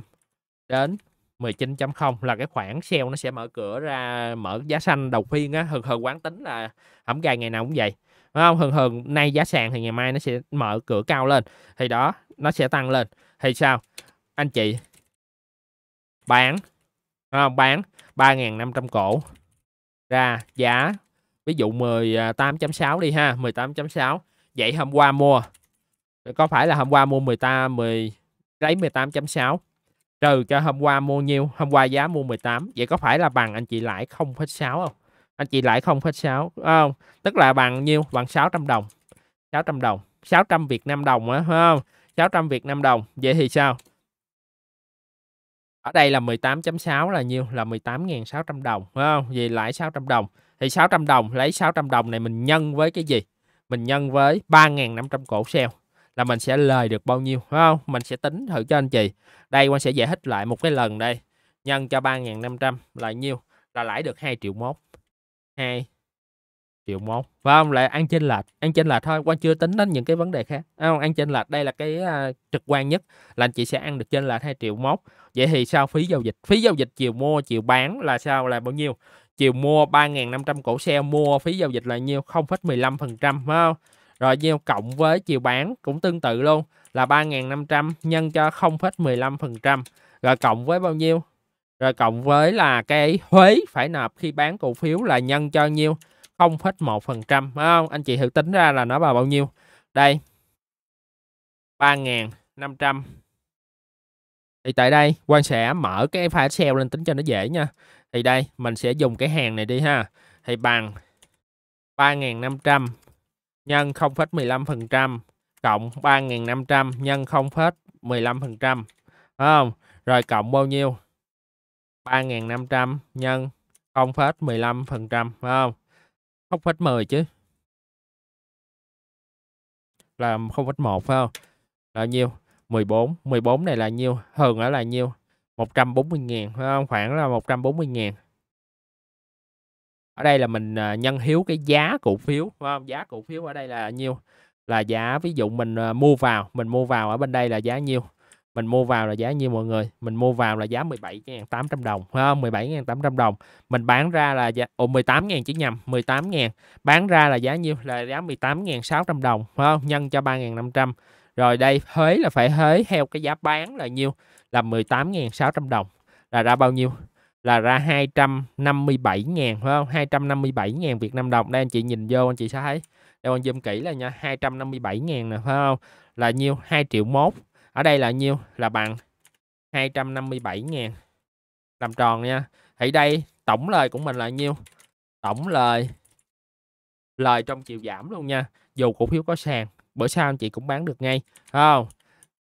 đến 19.0 là cái khoảng sell nó sẽ mở cửa ra mở giá xanh đầu phiên á thường thường quán tính là hẩm gài ngày nào cũng vậy đúng không thường thường nay giá sàn thì ngày mai nó sẽ mở cửa cao lên thì đó nó sẽ tăng lên thì sao anh chị bán không bán 3.500 cổ ra giá ví dụ 18.6 à, đi ha 18.6 vậy hôm qua mua có phải là hôm qua mua 18 10 lấy 18.6 trừ cho hôm qua mua nhiêu hôm qua giá mua 18 vậy có phải là bằng anh chị lãi 0,6 không anh chị lãi 0,6 không tức là bằng nhiêu bằng 600 đồng 600 đồng 600 Việt Nam đồng á không 600 Việt Nam đồng vậy thì sao ở đây là 18.6 là nhiêu là 18.600 đồng phải không vì lãi 600 đồng thì 600 đồng lấy 600 đồng này mình nhân với cái gì mình nhân với 3.500 cổ sale là mình sẽ lời được bao nhiêu phải không mình sẽ tính thử cho anh chị đây quan sẽ giải thích lại một cái lần đây nhân cho 3.500 là nhiêu là lãi được 2 triệu mốt 2 triệu mốt phải không lại ăn trên lệch ăn trên lệch thôi quan chưa tính đến những cái vấn đề khác à, không ăn trên lệch đây là cái uh, trực quan nhất là anh chị sẽ ăn được trên lệch 2 triệu mốt vậy thì sao phí giao dịch phí giao dịch chiều mua chiều bán là sao là bao nhiêu chiều mua 3.500 cổ xe mua phí giao dịch là nhiêu 0,15% phải không rồi nhiêu cộng với chiều bán cũng tương tự luôn là 3.500 nhân cho 0,15% rồi cộng với bao nhiêu rồi cộng với là cái thuế phải nộp khi bán cổ phiếu là nhân cho nhiêu 0,1% phải không anh chị thử tính ra là nó vào bao nhiêu đây 3.500 thì tại đây quan sẽ mở cái file Excel lên tính cho nó dễ nha thì đây mình sẽ dùng cái hàng này đi ha thì bằng 3.500 nhân 0,15% cộng 3.500 nhân 0,15% không? Rồi cộng bao nhiêu? 3.500 nhân phần trăm không? không 0,10 chứ. Là 0,1 phải không? Là nhiêu? 14, 14 này là nhiêu? Hơn ở là nhiêu? 140 ngàn khoảng là 140 ngàn ở đây là mình à, nhân hiếu cái giá cổ phiếu phải không? giá cổ phiếu ở đây là nhiêu là giá ví dụ mình à, mua vào mình mua vào ở bên đây là giá nhiêu mình mua vào là giá nhiêu mọi người mình mua vào là giá 17.800 đồng phải không 17.800 đồng mình bán ra là giá ồ 18.000 chứ nhầm 18.000 bán ra là giá nhiêu là giá 18.600 đồng phải không nhân cho 3.500 rồi đây thuế là phải thuế theo cái giá bán là nhiêu là 18.600 đồng là ra bao nhiêu là ra 257.000 phải không 257.000 Việt Nam đồng đây anh chị nhìn vô anh chị sẽ thấy đây anh zoom kỹ là nha 257.000 nè phải không là nhiêu 2 triệu mốt ở đây là nhiêu là bằng 257.000 làm tròn nha thì đây tổng lời của mình là nhiêu tổng lời lời trong chiều giảm luôn nha dù cổ phiếu có sàn bởi sao anh chị cũng bán được ngay không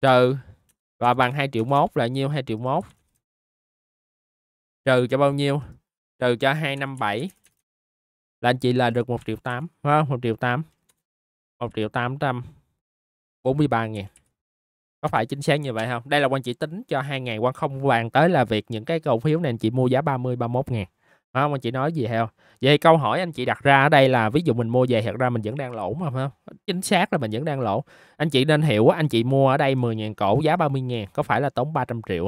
trừ và bằng 2 triệu mốt là nhiêu 2 triệu mốt trừ cho bao nhiêu trừ cho 257 là anh chị là được 1 triệu 8 không 1 triệu 8 1 triệu 843 ngàn có phải chính xác như vậy không đây là quan chỉ tính cho hai ngày quan không vàng tới là việc những cái cổ phiếu này anh chị mua giá 30 31 ngàn phải không anh chị nói gì heo vậy câu hỏi anh chị đặt ra ở đây là ví dụ mình mua về thật ra mình vẫn đang lỗ mà không chính xác là mình vẫn đang lỗ anh chị nên hiểu anh chị mua ở đây 10.000 cổ giá 30.000 có phải là tốn 300 triệu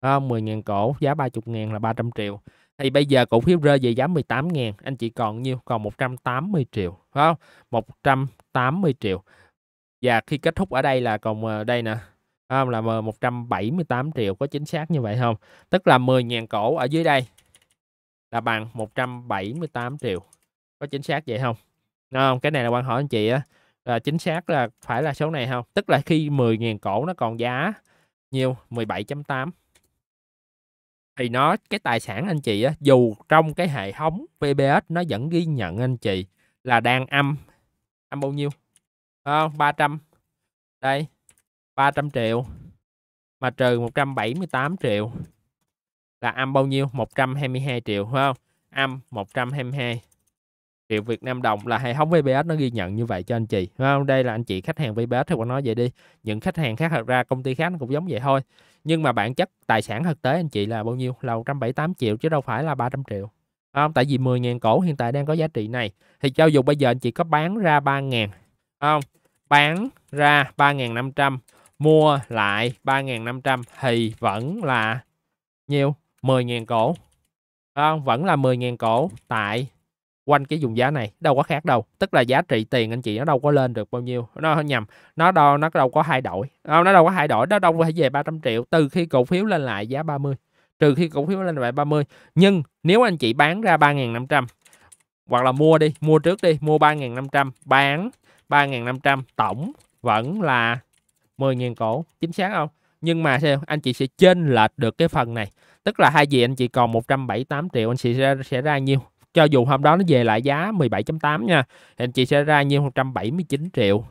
không à, 10.000 cổ giá 30.000 là 300 triệu thì bây giờ cổ phiếu rơi về giá 18.000 anh chị còn nhiêu còn 180 triệu phải không 180 triệu và khi kết thúc ở đây là còn ờ, đây nè không là 178 ờ, triệu có chính xác như vậy không tức là 10.000 cổ ở dưới đây là bằng 178 triệu có chính xác vậy không không cái này là quan hỏi anh chị á là chính xác là phải là số này không tức là khi 10.000 cổ nó còn giá nhiêu 17.8 thì nó cái tài sản anh chị á dù trong cái hệ thống VBS nó vẫn ghi nhận anh chị là đang âm âm bao nhiêu không à, 300 đây 300 triệu mà trừ 178 triệu là âm bao nhiêu 122 triệu phải không âm 122 triệu Việt Nam đồng là hệ thống VPS nó ghi nhận như vậy cho anh chị phải không đây là anh chị khách hàng VPS thì còn nói vậy đi những khách hàng khác thật ra công ty khác cũng giống vậy thôi nhưng mà bản chất tài sản thực tế anh chị là bao nhiêu là 178 triệu chứ đâu phải là 300 triệu phải không tại vì 10.000 cổ hiện tại đang có giá trị này thì cho dù bây giờ anh chị có bán ra 3.000 không bán ra 3.500 mua lại 3.500 thì vẫn là nhiều 10.000 cổ không? vẫn là 10.000 cổ tại quanh cái vùng giá này đâu có khác đâu tức là giá trị tiền anh chị nó đâu có lên được bao nhiêu nó nhầm nó đâu nó đâu có hai đổi ờ, nó đâu có hai đổi nó đâu phải về 300 triệu từ khi cổ phiếu lên lại giá 30 trừ khi cổ phiếu lên lại 30 nhưng nếu anh chị bán ra 3.500 hoặc là mua đi mua trước đi mua 3.500 bán 3.500 tổng vẫn là 10.000 cổ chính xác không nhưng mà sao anh chị sẽ chênh lệch được cái phần này tức là hai gì anh chị còn 178 triệu anh chị sẽ, sẽ ra nhiêu cho dù hôm đó nó về lại giá 17.8 nha thì anh chị sẽ ra nhiêu 179 triệu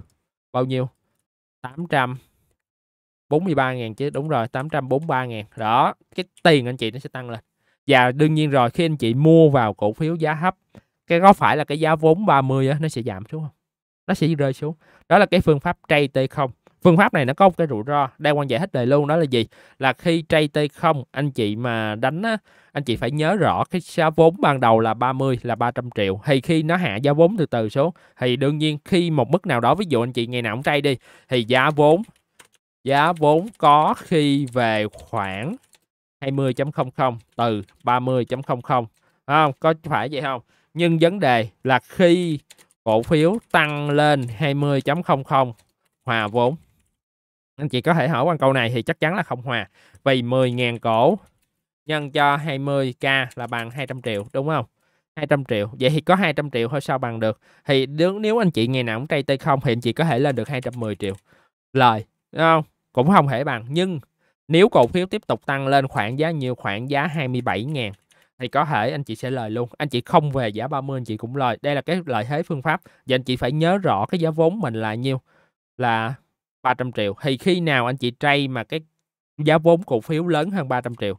bao nhiêu 800 43 000 chứ đúng rồi 843 000 đó cái tiền anh chị nó sẽ tăng lên và đương nhiên rồi khi anh chị mua vào cổ phiếu giá hấp cái có phải là cái giá vốn 30 á nó sẽ giảm xuống không nó sẽ rơi xuống đó là cái phương pháp trade T0 phương pháp này nó có một cái rủi ro đang quan giải hết đời luôn đó là gì là khi trai t không anh chị mà đánh á, anh chị phải nhớ rõ cái giá vốn ban đầu là 30 là 300 triệu thì khi nó hạ giá vốn từ từ xuống thì đương nhiên khi một mức nào đó ví dụ anh chị ngày nào cũng trai đi thì giá vốn giá vốn có khi về khoảng 20.00 từ 30.00 không có phải vậy không nhưng vấn đề là khi cổ phiếu tăng lên 20.00 hòa vốn anh chị có thể hỏi qua câu này thì chắc chắn là không hòa vì 10.000 cổ nhân cho 20k là bằng 200 triệu đúng không 200 triệu vậy thì có 200 triệu thôi sao bằng được thì nếu, nếu anh chị ngày nào cũng tray t không thì anh chị có thể lên được 210 triệu lời đúng không cũng không thể bằng nhưng nếu cổ phiếu tiếp tục tăng lên khoảng giá nhiều khoảng giá 27.000 thì có thể anh chị sẽ lời luôn anh chị không về giá 30 anh chị cũng lời đây là cái lợi thế phương pháp và anh chị phải nhớ rõ cái giá vốn mình là nhiêu là 300 triệu thì khi nào anh chị trade mà cái giá vốn cổ phiếu lớn hơn 300 triệu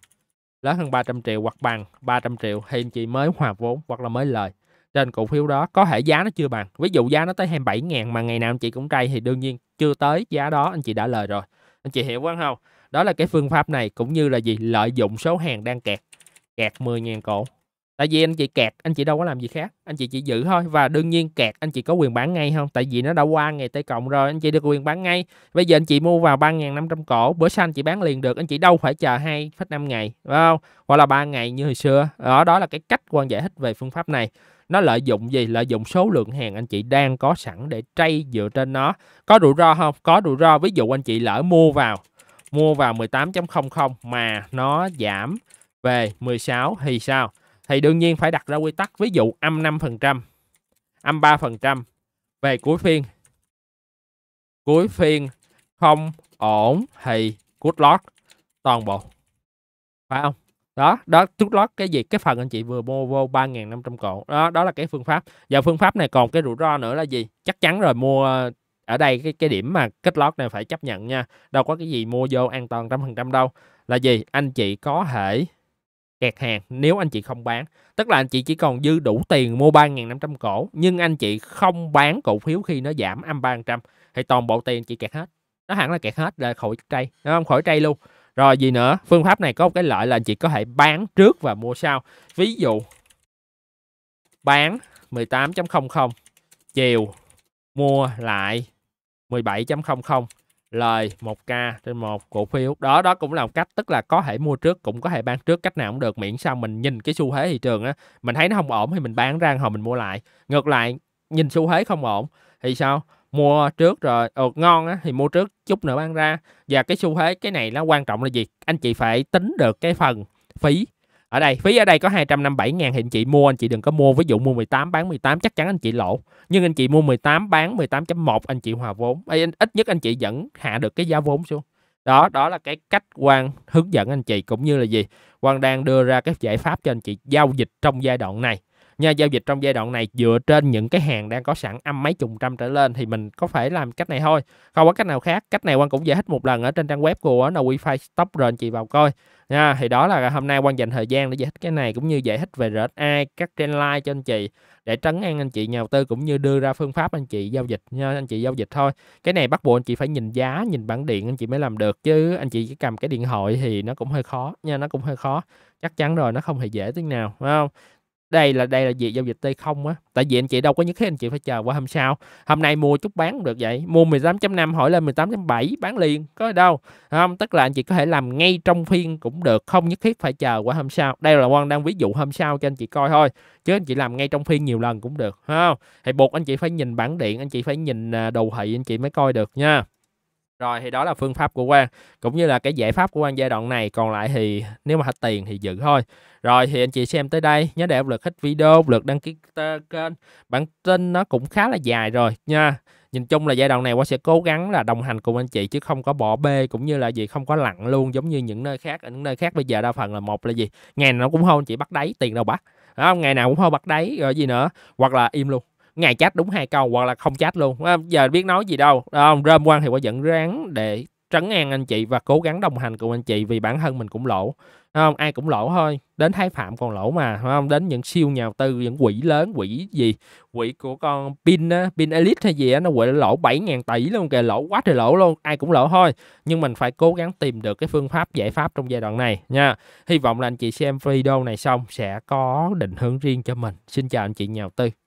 lớn hơn 300 triệu hoặc bằng 300 triệu thì anh chị mới hòa vốn hoặc là mới lời trên cổ phiếu đó có thể giá nó chưa bằng ví dụ giá nó tới 27 ngàn mà ngày nào anh chị cũng trade thì đương nhiên chưa tới giá đó anh chị đã lời rồi anh chị hiểu không không đó là cái phương pháp này cũng như là gì lợi dụng số hàng đang kẹt kẹt 10.000 cổ tại vì anh chị kẹt anh chị đâu có làm gì khác anh chị chỉ giữ thôi và đương nhiên kẹt anh chị có quyền bán ngay không tại vì nó đã qua ngày tây cộng rồi anh chị được quyền bán ngay bây giờ anh chị mua vào 3.500 cổ bữa sau anh chị bán liền được anh chị đâu phải chờ hai năm ngày phải không hoặc là ba ngày như hồi xưa đó đó là cái cách quan giải thích về phương pháp này nó lợi dụng gì lợi dụng số lượng hàng anh chị đang có sẵn để trade dựa trên nó có rủi ro không có rủi ro ví dụ anh chị lỡ mua vào mua vào 18.00 mà nó giảm về 16 thì sao thì đương nhiên phải đặt ra quy tắc ví dụ âm 5%, âm 3% về cuối phiên. Cuối phiên không ổn thì cut loss toàn bộ. Phải không? Đó, đó cut loss cái gì cái phần anh chị vừa mua vô 3500 cổ. Đó, đó là cái phương pháp. Và phương pháp này còn cái rủi ro nữa là gì? Chắc chắn rồi mua ở đây cái cái điểm mà kết lót này phải chấp nhận nha. Đâu có cái gì mua vô an toàn trăm phần trăm đâu. Là gì? Anh chị có thể kẹt hàng nếu anh chị không bán. Tức là anh chị chỉ còn dư đủ tiền mua 3.500 cổ nhưng anh chị không bán cổ phiếu khi nó giảm âm 300 thì toàn bộ tiền chị kẹt hết. Nó hẳn là kẹt hết là khỏi trade, nó không khỏi trade luôn. Rồi gì nữa, phương pháp này có một cái lợi là anh chị có thể bán trước và mua sau. Ví dụ bán 18.00 chiều mua lại 17.00 lời 1k trên một cổ phiếu đó đó cũng là một cách tức là có thể mua trước cũng có thể bán trước cách nào cũng được miễn sao mình nhìn cái xu thế thị trường á mình thấy nó không ổn thì mình bán ra hồi mình mua lại ngược lại nhìn xu thế không ổn thì sao mua trước rồi ờ, ngon á thì mua trước chút nữa bán ra và cái xu thế cái này nó quan trọng là gì anh chị phải tính được cái phần phí ở đây phí ở đây có 257 ngàn thì anh chị mua anh chị đừng có mua ví dụ mua 18 bán 18 chắc chắn anh chị lỗ nhưng anh chị mua 18 bán 18.1 anh chị hòa vốn Ê, ít nhất anh chị vẫn hạ được cái giá vốn xuống đó đó là cái cách quan hướng dẫn anh chị cũng như là gì quan đang đưa ra các giải pháp cho anh chị giao dịch trong giai đoạn này nha giao dịch trong giai đoạn này dựa trên những cái hàng đang có sẵn âm mấy chục trăm trở lên thì mình có phải làm cách này thôi không có cách nào khác cách này quan cũng giải thích một lần ở trên trang web của là wifi stop rồi anh chị vào coi nha thì đó là hôm nay quan dành thời gian để giải thích cái này cũng như giải thích về RSI các line cho anh chị để trấn an anh chị nhà đầu tư cũng như đưa ra phương pháp anh chị giao dịch nha anh chị giao dịch thôi cái này bắt buộc anh chị phải nhìn giá nhìn bản điện anh chị mới làm được chứ anh chị chỉ cầm cái điện thoại thì nó cũng hơi khó nha nó cũng hơi khó chắc chắn rồi nó không hề dễ tí nào phải không đây là đây là gì giao dịch t không á tại vì anh chị đâu có nhất thiết anh chị phải chờ qua hôm sau hôm nay mua chút bán cũng được vậy mua 18.5 hỏi lên 18.7 bán liền có đâu không tức là anh chị có thể làm ngay trong phiên cũng được không nhất thiết phải chờ qua hôm sau đây là quan đang ví dụ hôm sau cho anh chị coi thôi chứ anh chị làm ngay trong phiên nhiều lần cũng được không thì buộc anh chị phải nhìn bản điện anh chị phải nhìn à, đồ thị anh chị mới coi được nha rồi thì đó là phương pháp của Quang cũng như là cái giải pháp của Quang giai đoạn này còn lại thì nếu mà hết tiền thì giữ thôi rồi thì anh chị xem tới đây nhớ để lượt thích video lượt đăng ký kênh bản tin nó cũng khá là dài rồi nha nhìn chung là giai đoạn này Quang sẽ cố gắng là đồng hành cùng anh chị chứ không có bỏ bê cũng như là gì không có lặng luôn giống như những nơi khác những nơi khác bây giờ đa phần là một là gì ngày nào cũng anh chị bắt đáy tiền đâu bắt đó, ngày nào cũng hôi bắt đáy rồi gì nữa hoặc là im luôn ngày chat đúng hai câu hoặc là không chat luôn à, giờ biết nói gì đâu à, rơm quan thì quả dẫn ráng để trấn an anh chị và cố gắng đồng hành cùng anh chị vì bản thân mình cũng lỗ không ai cũng lỗ thôi đến thái phạm còn lỗ mà không đến những siêu nhà tư những quỹ lớn quỹ gì quỹ của con pin pin elite hay gì á nó quỹ lỗ 7.000 tỷ luôn kìa lỗ quá trời lỗ luôn ai cũng lỗ thôi nhưng mình phải cố gắng tìm được cái phương pháp giải pháp trong giai đoạn này nha hy vọng là anh chị xem video này xong sẽ có định hướng riêng cho mình xin chào anh chị nhà tư